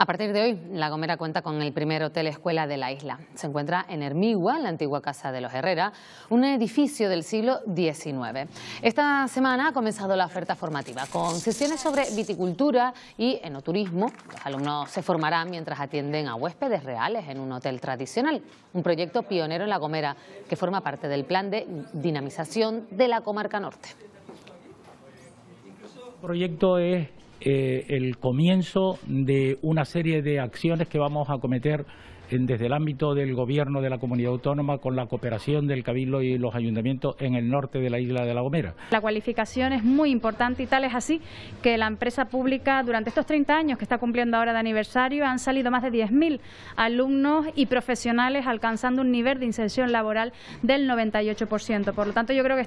A partir de hoy, La Gomera cuenta con el primer hotel escuela de la isla. Se encuentra en Hermigua, la antigua casa de los Herrera, un edificio del siglo XIX. Esta semana ha comenzado la oferta formativa con sesiones sobre viticultura y enoturismo. Los alumnos se formarán mientras atienden a huéspedes reales en un hotel tradicional, un proyecto pionero en La Gomera que forma parte del plan de dinamización de la comarca norte. proyecto es eh, el comienzo de una serie de acciones que vamos a cometer desde el ámbito del gobierno de la comunidad autónoma con la cooperación del Cabildo y los ayuntamientos en el norte de la isla de La Gomera. La cualificación es muy importante y tal es así que la empresa pública durante estos 30 años que está cumpliendo ahora de aniversario han salido más de 10.000 alumnos y profesionales alcanzando un nivel de inserción laboral del 98%. Por lo tanto, yo creo que está